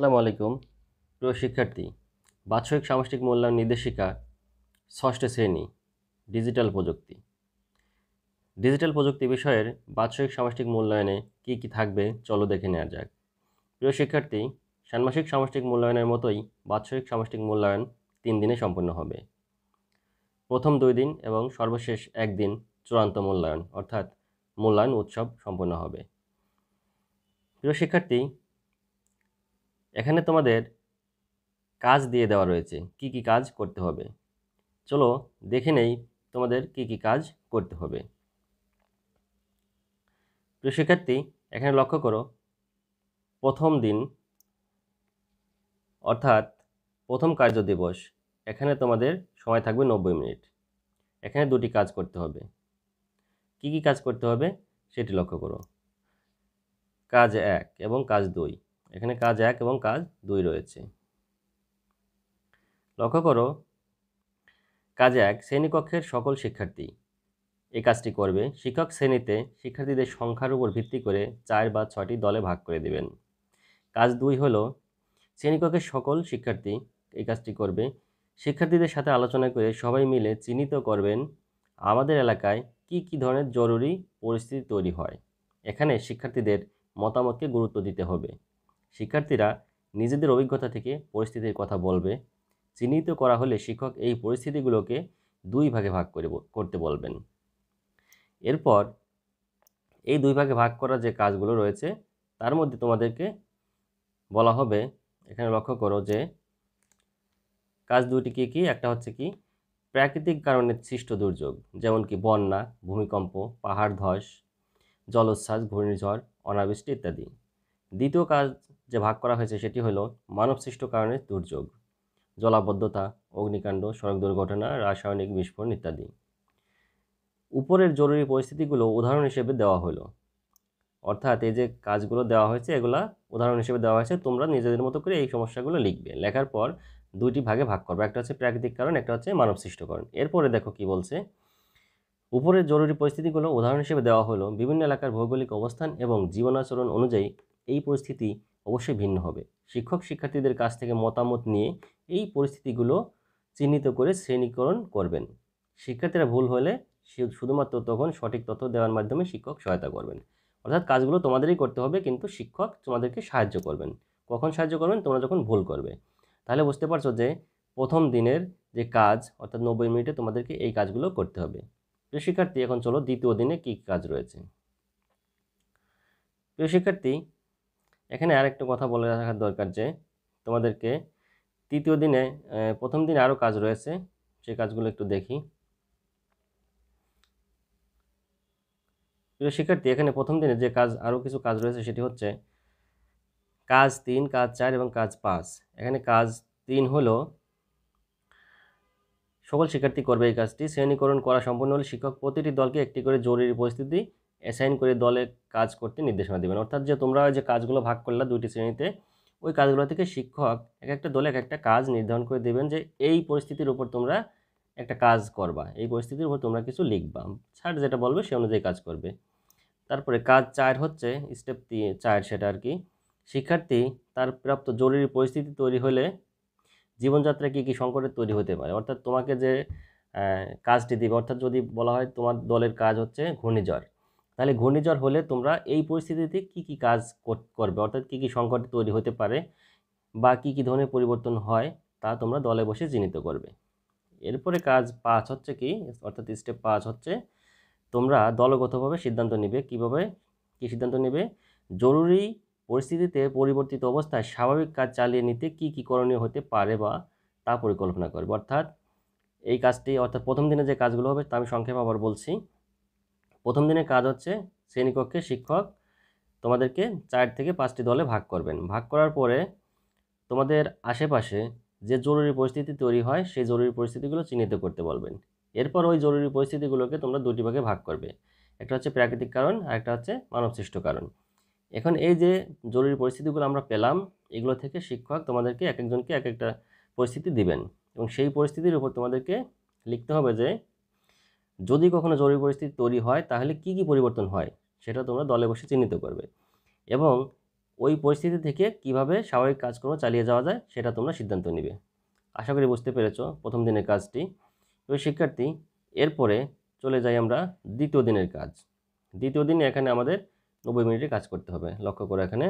আসসালামু আলাইকুম প্রিয় শিক্ষার্থী বাৎসরিক সামষ্টিক মূল্যায়ন নির্দেশিকা ষষ্ঠ শ্রেণী ডিজিটাল প্রযুক্তি ডিজিটাল প্রযুক্তি বিষয়ের বাৎসরিক সামষ্টিক মূল্যায়নে কি কি থাকবে চলো দেখে নেওয়া যাক প্রিয় শিক্ষার্থী ষান্মাসিক সামষ্টিক মূল্যায়নের মতোই বাৎসরিক সামষ্টিক মূল্যায়ন তিন দিনে সম্পন্ন হবে প্রথম দুই দিন এবং সর্বশেষ একদিন চূড়ান্ত মূল্যায়ন অর্থাৎ মূল্যায়ন উৎসব সম্পন্ন হবে প্রিয় শিক্ষার্থী এখানে তোমাদের কাজ দিয়ে দেওয়া রয়েছে কি কি কাজ করতে হবে চলো দেখে নেই তোমাদের কি কি কাজ করতে হবে প্রিয় শিক্ষার্থী এখানে লক্ষ্য করো প্রথম দিন অর্থাৎ প্রথম কার্য দিবস এখানে তোমাদের সময় থাকবে নব্বই মিনিট এখানে দুটি কাজ করতে হবে কি কি কাজ করতে হবে সেটি লক্ষ্য করো কাজ এক এবং কাজ দুই এখানে কাজ এক এবং কাজ দুই রয়েছে লক্ষ্য করো কাজ এক শ্রেণীকক্ষের সকল শিক্ষার্থী এই কাজটি করবে শিক্ষক শ্রেণীতে শিক্ষার্থীদের সংখ্যার উপর ভিত্তি করে চার বা ছয়টি দলে ভাগ করে দেবেন কাজ দুই হলো শ্রেণীকক্ষের সকল শিক্ষার্থী এই কাজটি করবে শিক্ষার্থীদের সাথে আলোচনা করে সবাই মিলে চিহ্নিত করবেন আমাদের এলাকায় কি কি ধরনের জরুরি পরিস্থিতি তৈরি হয় এখানে শিক্ষার্থীদের মতামতকে গুরুত্ব দিতে হবে শিক্ষার্থীরা নিজেদের অভিজ্ঞতা থেকে পরিস্থিতির কথা বলবে চিহ্নিত করা হলে শিক্ষক এই পরিস্থিতিগুলোকে দুই ভাগে ভাগ করে করতে বলবেন এরপর এই দুই ভাগে ভাগ করা যে কাজগুলো রয়েছে তার মধ্যে তোমাদেরকে বলা হবে এখানে লক্ষ্য করো যে কাজ দুটি কী কী একটা হচ্ছে কি প্রাকৃতিক কারণে সৃষ্ট দুর্যোগ যেমন কি বন্যা ভূমিকম্প পাহাড় ধস জলোচ্ছ্বাস ঘূর্ণিঝড় অনাবৃষ্টি ইত্যাদি দ্বিতীয় কাজ যে ভাগ করা হয়েছে সেটি হলো মানবসৃষ্ট কারণে দুর্যোগ জলাবদ্ধতা অগ্নিকাণ্ড সড়ক দুর্ঘটনা রাসায়নিক বিস্ফোরণ ইত্যাদি উপরের জরুরি পরিস্থিতিগুলো উদাহরণ হিসেবে দেওয়া হলো অর্থাৎ এই যে কাজগুলো দেওয়া হয়েছে এগুলা উদাহরণ হিসেবে দেওয়া হয়েছে তোমরা নিজেদের মতো করে এই সমস্যাগুলো লিখবে লেখার পর দুইটি ভাগে ভাগ করবে একটা হচ্ছে প্রাকৃতিক কারণ একটা হচ্ছে মানবসৃষ্ট কারণ এরপরে দেখো কি বলছে উপরের জরুরি পরিস্থিতিগুলো উদাহরণ হিসেবে দেওয়া হলো বিভিন্ন এলাকার ভৌগোলিক অবস্থান এবং জীবনাচরণ অনুযায়ী এই পরিস্থিতি অবশ্যই ভিন্ন হবে শিক্ষক শিক্ষার্থীদের কাছ থেকে মতামত নিয়ে এই পরিস্থিতিগুলো চিহ্নিত করে শ্রেণীকরণ করবেন শিক্ষার্থীরা ভুল হলে শুধুমাত্র তখন সঠিক তথ্য দেওয়ার মাধ্যমে শিক্ষক সহায়তা করবেন অর্থাৎ কাজগুলো তোমাদেরই করতে হবে কিন্তু শিক্ষক তোমাদেরকে সাহায্য করবেন কখন সাহায্য করবেন তোমরা যখন ভুল করবে তাহলে বুঝতে পারছো যে প্রথম দিনের যে কাজ অর্থাৎ নব্বই মিনিটে তোমাদেরকে এই কাজগুলো করতে হবে প্রিয় শিক্ষার্থী এখন চলো দ্বিতীয় দিনে কী কাজ রয়েছে প্রিয় শিক্ষার্থী এখানে আর একটা কথা বলে রাখার দরকার যে তোমাদেরকে তৃতীয় দিনে প্রথম দিনে আরও কাজ রয়েছে সেই কাজগুলো একটু দেখি প্রিয় শিক্ষার্থী এখানে প্রথম দিনে যে কাজ আরও কিছু কাজ রয়েছে সেটি হচ্ছে কাজ তিন কাজ চার এবং কাজ পাঁচ এখানে কাজ তিন হলো সকল শিক্ষার্থী করবে এই কাজটি শ্রেণীকরণ করা সম্পন্ন হলে শিক্ষক প্রতিটি দলকে একটি করে জরুরি পরিস্থিতি অ্যাসাইন করে দলে কাজ করতে নির্দেশনা দেবেন অর্থাৎ যে তোমরা যে কাজগুলো ভাগ করলা দুইটি শ্রেণীতে ওই কাজগুলো থেকে শিক্ষক এক একটা দলে এক একটা কাজ নির্ধারণ করে দেবেন যে এই পরিস্থিতির উপর তোমরা একটা কাজ করবা এই পরিস্থিতির উপর তোমরা কিছু লিখবা স্যার যেটা বলবে সে অনুযায়ী কাজ করবে তারপরে কাজ চার হচ্ছে স্টেপ চার সেটা আর কি শিক্ষার্থী তার প্রাপ্ত জরুরি পরিস্থিতি তৈরি হলে জীবনযাত্রায় কী কী সংকটের তৈরি হতে পারে অর্থাৎ তোমাকে যে কাজটি দিবে অর্থাৎ যদি বলা হয় তোমার দলের কাজ হচ্ছে ঘূর্ণিঝড় তাহলে ঘূর্ণিঝড় হলে তোমরা এই পরিস্থিতিতে কি কি কাজ করবে অর্থাৎ কি কি সংকট তৈরি হতে পারে বা কি কি ধরনের পরিবর্তন হয় তা তোমরা দলে বসে চিহ্নিত করবে এরপরে কাজ পাঁচ হচ্ছে কি অর্থাৎ স্টেপ পাঁচ হচ্ছে তোমরা দলগতভাবে সিদ্ধান্ত নেবে কিভাবে কি সিদ্ধান্ত নেবে জরুরি পরিস্থিতিতে পরিবর্তিত অবস্থায় স্বাভাবিক কাজ চালিয়ে নিতে কি কি করণীয় হতে পারে বা তা পরিকল্পনা করবে অর্থাৎ এই কাজটি অর্থাৎ প্রথম দিনে যে কাজগুলো হবে তা আমি সংক্ষেপে আবার বলছি প্রথম দিনের কাজ হচ্ছে শ্রেণীকক্ষে শিক্ষক তোমাদেরকে চার থেকে পাঁচটি দলে ভাগ করবেন ভাগ করার পরে তোমাদের আশেপাশে যে জরুরি পরিস্থিতি তৈরি হয় সেই জরুরি পরিস্থিতিগুলো চিহ্নিত করতে বলবেন এরপর ওই জরুরি পরিস্থিতিগুলোকে তোমরা দুটি ভাগে ভাগ করবে একটা হচ্ছে প্রাকৃতিক কারণ আর একটা হচ্ছে মানবসৃষ্ট কারণ এখন এই যে জরুরি পরিস্থিতিগুলো আমরা পেলাম এগুলো থেকে শিক্ষক তোমাদেরকে এক একজনকে এক একটা পরিস্থিতি দিবেন এবং সেই পরিস্থিতির উপর তোমাদেরকে লিখতে হবে যে যদি কখনো জরুরি পরিস্থিতি তৈরি হয় তাহলে কি কি পরিবর্তন হয় সেটা তোমরা দলে বসে চিহ্নিত করবে এবং ওই পরিস্থিতি থেকে কিভাবে স্বাভাবিক কাজকর্ম চালিয়ে যাওয়া যায় সেটা তোমরা সিদ্ধান্ত নিবে আশা করি বুঝতে পেরেছ প্রথম দিনের কাজটি তো শিক্ষার্থী এরপরে চলে যাই আমরা দ্বিতীয় দিনের কাজ দ্বিতীয় দিনে এখানে আমাদের নব্বই মিনিটের কাজ করতে হবে লক্ষ্য করে এখানে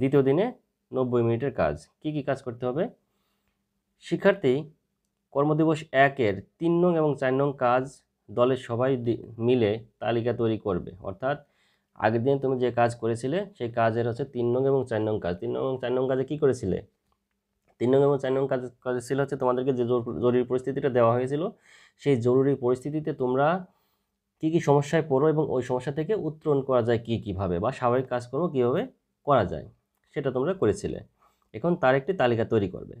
দ্বিতীয় দিনে নব্বই মিনিটের কাজ কি কি কাজ করতে হবে শিক্ষার্থী কর্মদিবস একের তিন নং এবং চার নং কাজ দলের সবাই মিলে তালিকা তৈরি করবে অর্থাৎ আগের দিন তুমি যে কাজ করেছিলে সেই কাজের হচ্ছে তিন নং এবং চার নং কাজ তিন নং এবং চার নং কাজে কী করেছিলে তিন নং এবং চার নং কাজ ছিল হচ্ছে তোমাদেরকে যে জরুরি পরিস্থিতিটা দেওয়া হয়েছিল সেই জরুরি পরিস্থিতিতে তোমরা কী কী সমস্যায় পড়ো এবং ওই সমস্যা থেকে উত্তরণ করা যায় কী কীভাবে বা স্বাভাবিক কাজকর্ম কীভাবে করা যায় সেটা তোমরা করেছিলে এখন তার একটি তালিকা তৈরি করবে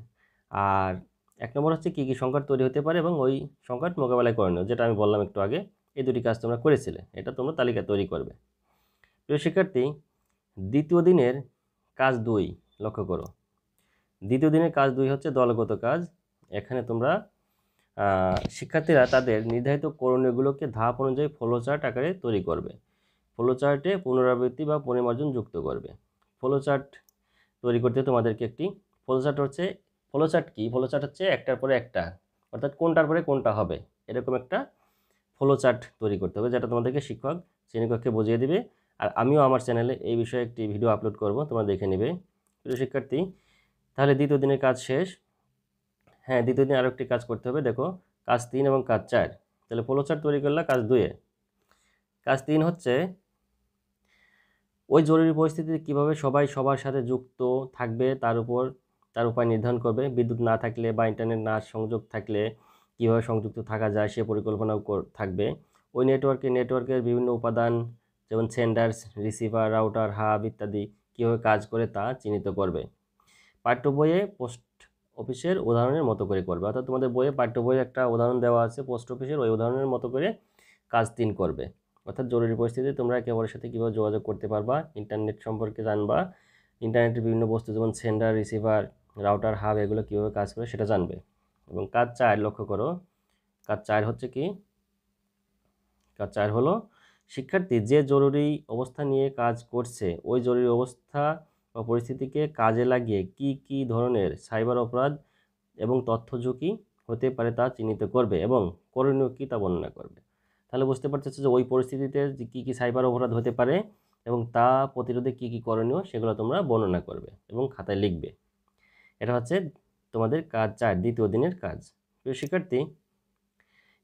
আর এক নম্বর হচ্ছে কী কী সংকট তৈরি হতে পারে এবং ওই সংকট মোকাবেলায় করণীয় যেটা আমি বললাম একটু আগে এই দুটি কাজ তোমরা করেছিলে এটা তোমরা তালিকা তৈরি করবে প্রিয় শিক্ষার্থী দ্বিতীয় দিনের কাজ দুই লক্ষ্য করো দ্বিতীয় দিনের কাজ দুই হচ্ছে দলগত কাজ এখানে তোমরা শিক্ষার্থীরা তাদের নির্ধারিত করণীয়গুলোকে ধাপ অনুযায়ী ফলোচার্ট আকারে তৈরি করবে ফলোচার্টে পুনরাবৃত্তি বা পরিমার্জন যুক্ত করবে ফলোচার্ট তৈরি করতে তোমাদেরকে একটি ফলোচার্ট হচ্ছে ফ্লোচার্ট কি ফ্লোচার্ট হচ্ছে একটার পরে একটা অর্থাৎ কোনটার পরে কোনটা হবে এরকম একটা ফ্লোচার্ট তৈরি করতে হবে যেটা তোমাদেরকে শিক্ষক শ্রেণীকক্ষে বুঝিয়ে দিবে আর আমিও আমার চ্যানেলে এই বিষয়ে একটি ভিডিও আপলোড করব তোমরা দেখে নেবে প্রিয় শিক্ষার্থী তাহলে দ্বিতীয় দিনের কাজ শেষ হ্যাঁ দ্বিতীয় দিন আরও একটি কাজ করতে হবে দেখো কাজ তিন এবং কাজ চার তাহলে ফ্লোচার্ট তৈরি করলে কাজ দুয়ে কাজ তিন হচ্ছে ওই জরুরি পরিস্থিতিতে কিভাবে সবাই সবার সাথে যুক্ত থাকবে তার উপর তার উপায় নির্ধারণ করবে বিদ্যুৎ না থাকলে বা ইন্টারনেট না সংযোগ থাকলে কীভাবে সংযুক্ত থাকা যায় সে পরিকল্পনাও থাকবে ওই নেটওয়ার্কে নেটওয়ার্কের বিভিন্ন উপাদান যেমন সেন্ডার্স রিসিভার রাউটার হাব ইত্যাদি কীভাবে কাজ করে তা চিহ্নিত করবে পাঠ্য বইয়ে পোস্ট অফিসের উদাহরণের মতো করে করবে অর্থাৎ তোমাদের বইয়ে পাঠ্য বইয়ে একটা উদাহরণ দেওয়া আছে পোস্ট অফিসের ওই উদাহরণের মতো করে কাজ তিন করবে অর্থাৎ জরুরি পরিস্থিতিতে তোমরা একে অপরের সাথে কীভাবে যোগাযোগ করতে পারবা ইন্টারনেট সম্পর্কে জানবা ইন্টারনেটের বিভিন্ন বস্তু যেমন সেন্ডার রিসিভার রাউটার হাব এগুলো কীভাবে কাজ করে সেটা জানবে এবং কাজ চার লক্ষ্য করো কাজ চার হচ্ছে কি কাজ চার হলো শিক্ষার্থী যে জরুরি অবস্থা নিয়ে কাজ করছে ওই জরুরি অবস্থা বা পরিস্থিতিকে কাজে লাগিয়ে কি কি ধরনের সাইবার অপরাধ এবং তথ্য ঝুঁকি হতে পারে তা চিহ্নিত করবে এবং করণীয় কী তা বর্ণনা করবে তাহলে বুঝতে পারতেছে যে ওই পরিস্থিতিতে কী কী সাইবার অপরাধ হতে পারে এবং তা প্রতিরোধে কী কী করণীয় সেগুলো তোমরা বর্ণনা করবে এবং খাতায় লিখবে এটা হচ্ছে তোমাদের কাজ চার দ্বিতীয় দিনের কাজ প্রিয় শিক্ষার্থী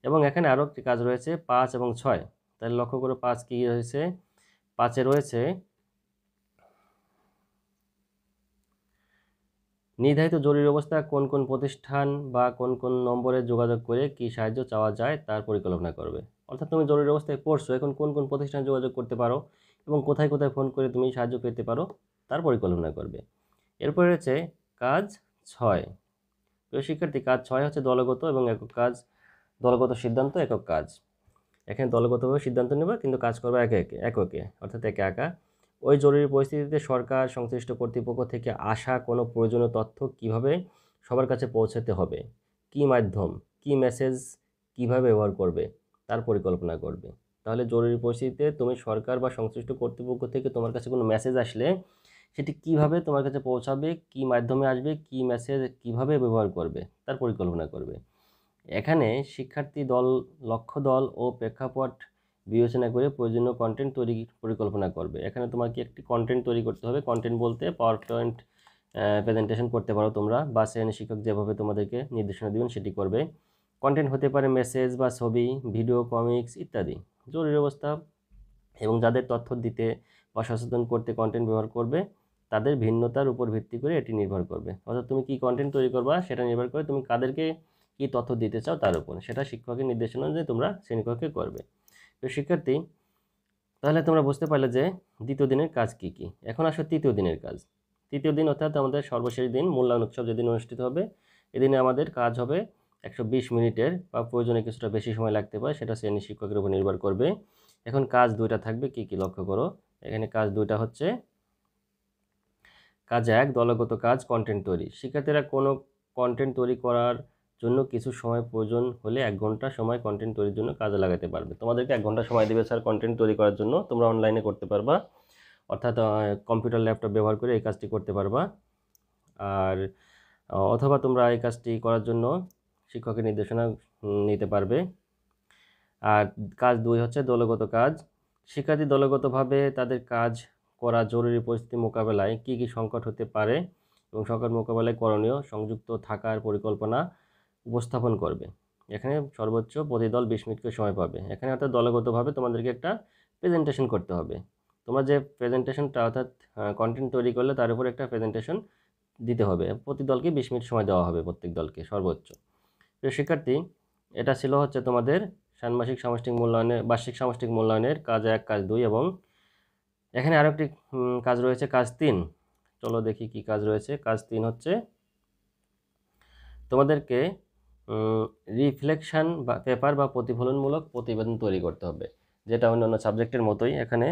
এবং এখানে আরও একটি কাজ রয়েছে পাঁচ এবং ছয় তাহলে লক্ষ্য করে পাঁচ কী রয়েছে পাঁচে রয়েছে নির্ধারিত জরুরি অবস্থা কোন কোন প্রতিষ্ঠান বা কোন কোন নম্বরে যোগাযোগ করে কি সাহায্য চাওয়া যায় তার পরিকল্পনা করবে অর্থাৎ তুমি জরুরি অবস্থায় পড়ছো এখন কোন কোন প্রতিষ্ঠানে যোগাযোগ করতে পারো এবং কোথায় কোথায় ফোন করে তুমি সাহায্য পেতে পারো তার পরিকল্পনা করবে এরপরে রয়েছে কাজ ছয় প্রিয় শিক্ষার্থী কাজ ছয় হচ্ছে দলগত এবং একক কাজ দলগত সিদ্ধান্ত একক কাজ এখানে দলগতভাবে সিদ্ধান্ত নেবে কিন্তু কাজ করবে একে একে এককে অর্থাৎ একে একা ওই জরুরি পরিস্থিতিতে সরকার সংশ্লিষ্ট কর্তৃপক্ষ থেকে আসা কোনো প্রয়োজনীয় তথ্য কিভাবে সবার কাছে পৌঁছাতে হবে কি মাধ্যম কি মেসেজ কিভাবে ব্যবহার করবে তার পরিকল্পনা করবে তাহলে জরুরি পরিস্থিতিতে তুমি সরকার বা সংশ্লিষ্ট কর্তৃপক্ষ থেকে তোমার কাছে কোনো মেসেজ আসলে সেটি কিভাবে তোমার কাছে পৌঁছাবে কি মাধ্যমে আসবে কি মেসেজ কিভাবে ব্যবহার করবে তার পরিকল্পনা করবে এখানে শিক্ষার্থী দল লক্ষ্য দল ও প্রেক্ষাপট বিবেচনা করে প্রয়োজনীয় কন্টেন্ট তৈরি পরিকল্পনা করবে এখানে তোমাকে একটি কন্টেন্ট তৈরি করতে হবে কন্টেন্ট বলতে পাওয়ার পয়েন্ট প্রেজেন্টেশন করতে পারো তোমরা বা শ্রেণী শিক্ষক যেভাবে তোমাদেরকে নির্দেশনা দেবেন সেটি করবে কন্টেন্ট হতে পারে মেসেজ বা ছবি ভিডিও কমিক্স ইত্যাদি জরুরি অবস্থা এবং যাদের তথ্য দিতে বা সচেতন করতে কন্টেন্ট ব্যবহার করবে তাদের ভিন্নতার উপর ভিত্তি করে এটি নির্ভর করবে অর্থাৎ তুমি কি কন্টেন্ট তৈরি করবা সেটা নির্ভর করে তুমি কাদেরকে কি তথ্য দিতে চাও তার উপর সেটা শিক্ষকের নির্দেশনা অনুযায়ী তোমরা শ্রেণীকক্ষে করবে তো শিক্ষার্থী তাহলে তোমরা বুঝতে পারলে যে দ্বিতীয় দিনের কাজ কি কি এখন আসো তৃতীয় দিনের কাজ তৃতীয় দিন অর্থাৎ আমাদের সর্বশেষ দিন মূল্যায়ন উৎসব যেদিন অনুষ্ঠিত হবে এদিনে আমাদের কাজ হবে একশো বিশ মিনিটের বা প্রয়োজনে কিছুটা বেশি সময় লাগতে পারে সেটা শ্রেণী শিক্ষকের উপর নির্ভর করবে এখন কাজ দুইটা থাকবে কি কি লক্ষ্য করো এখানে কাজ দুইটা হচ্ছে কাজ এক দলগত কাজ কন্টেন্ট তৈরি শিক্ষার্থীরা কোনো কন্টেন্ট তৈরি করার জন্য কিছু সময় প্রয়োজন হলে এক ঘন্টা সময় কন্টেন্ট তৈরির জন্য কাজে লাগাতে পারবে তোমাদেরকে এক ঘন্টা সময় দেবে স্যার কন্টেন্ট তৈরি করার জন্য তোমরা অনলাইনে করতে পারবা অর্থাৎ কম্পিউটার ল্যাপটপ ব্যবহার করে এই কাজটি করতে পারবা আর অথবা তোমরা এই কাজটি করার জন্য শিক্ষকের নির্দেশনা নিতে পারবে আর কাজ দুই হচ্ছে দলগত কাজ শিক্ষার্থী দলগতভাবে তাদের কাজ করা জরুরি পরিস্থিতি মোকাবেলায় কি কি সংকট হতে পারে এবং সংকট মোকাবেলায় করণীয় সংযুক্ত থাকার পরিকল্পনা উপস্থাপন করবে এখানে সর্বোচ্চ প্রতি দল বিশ মিনিট করে সময় পাবে এখানে অর্থাৎ দলগতভাবে তোমাদেরকে একটা প্রেজেন্টেশন করতে হবে তোমার যে প্রেজেন্টেশনটা অর্থাৎ কন্টেন্ট তৈরি করলে তার উপর একটা প্রেজেন্টেশন দিতে হবে প্রতি দলকে বিশ মিনিট সময় দেওয়া হবে প্রত্যেক দলকে সর্বোচ্চ তো শিক্ষার্থী এটা ছিল হচ্ছে তোমাদের ষান্মাসিক সামষ্টিক মূল্যায়নের বার্ষিক সামষ্টিক মূল্যায়নের কাজ এক কাজ দুই এবং এখানে আরও একটি কাজ রয়েছে কাজ তিন চলো দেখি কি কাজ রয়েছে কাজ তিন হচ্ছে তোমাদেরকে রিফ্লেকশান বা পেপার বা প্রতিফলনমূলক প্রতিবেদন তৈরি করতে হবে যেটা অন্যান্য সাবজেক্টের মতোই এখানে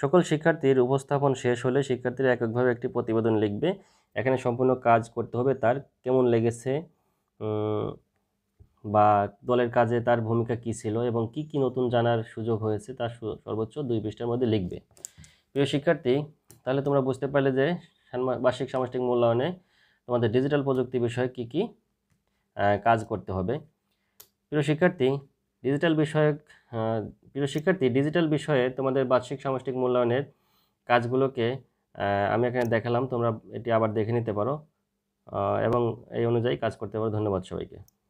সকল শিক্ষার্থীর উপস্থাপন শেষ হলে শিক্ষার্থীরা এককভাবে একটি প্রতিবেদন লিখবে এখানে সম্পূর্ণ কাজ করতে হবে তার কেমন লেগেছে বা দলের কাজে তার ভূমিকা কী ছিল এবং কি কি নতুন জানার সুযোগ হয়েছে তার সর্বোচ্চ দুই পৃষ্ঠার মধ্যে লিখবে প্রিয় শিক্ষার্থী তাহলে তোমরা বুঝতে পারলে যে বার্ষিক সামষ্টিক মূল্যায়নে তোমাদের ডিজিটাল প্রযুক্তি বিষয়ে কি কি কাজ করতে হবে প্রিয় শিক্ষার্থী ডিজিটাল বিষয়ক প্রিয় শিক্ষার্থী ডিজিটাল বিষয়ে তোমাদের বার্ষিক সামষ্টিক মূল্যায়নের কাজগুলোকে আমি এখানে দেখালাম তোমরা এটি আবার দেখে নিতে পারো এবং এই অনুযায়ী কাজ করতে পারো ধন্যবাদ সবাইকে